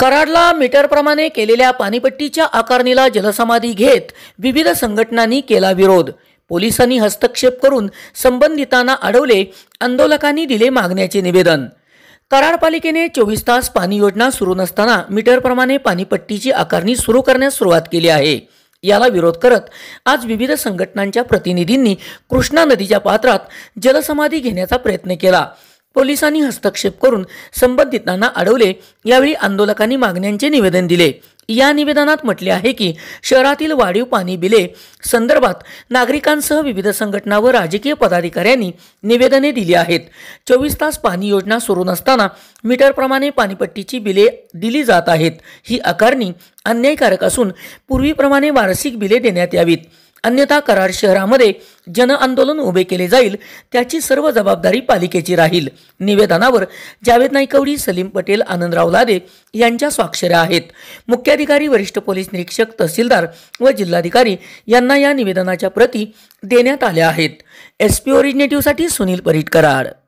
कराडला मीटरप्रमाणे केलेल्या पाणीपट्टीच्या आकारणीला जलसमाधी घेत विविध संघटनांनी केला विरोध पोलिसांनी हस्तक्षेप करून संबंधितांना अडवले आंदोलकांनी दिले मागण्याचे निवेदन कराड पालिकेने चोवीस तास पाणी योजना सुरू नसताना मीटरप्रमाणे पाणीपट्टीची आकारणी सुरू करण्यास सुरुवात केली आहे याला विरोध करत आज विविध संघटनांच्या प्रतिनिधींनी कृष्णा नदीच्या पात्रात जलसमाधी घेण्याचा प्रयत्न केला पोलिसांनी हस्तक्षेप करून संबंधितांना अडवले यावेळी आंदोलकांनी मागण्यांचे निवेदन दिले या निवेदनात म्हटले आहे की शहरातील वाढीव पाणी बिले संदर्भात नागरिकांसह विविध संघटना व राजकीय पदाधिकाऱ्यांनी निवेदने दिली आहेत चोवीस तास पाणी योजना सुरू नसताना मीटरप्रमाणे पाणीपट्टीची बिले दिली जात आहेत ही आकारणी अन्यायकारक असून पूर्वीप्रमाणे वार्षिक बिले देण्यात यावीत अन्यथा कराड शहरामध्ये जनआंदोलन उभे केले जाईल त्याची सर्व जबाबदारी पालिकेची राहील निवेदनावर जावेद नायकवडी सलीम पटेल आनंदराव लादे यांच्या स्वाक्षऱ्या आहेत मुख्याधिकारी वरिष्ठ पोलीस निरीक्षक तहसीलदार व जिल्हाधिकारी यांना या निवेदनाच्या प्रती देण्यात आल्या आहेत एस पी ओरिजिनेटिव्हसाठी सुनील परीट कराड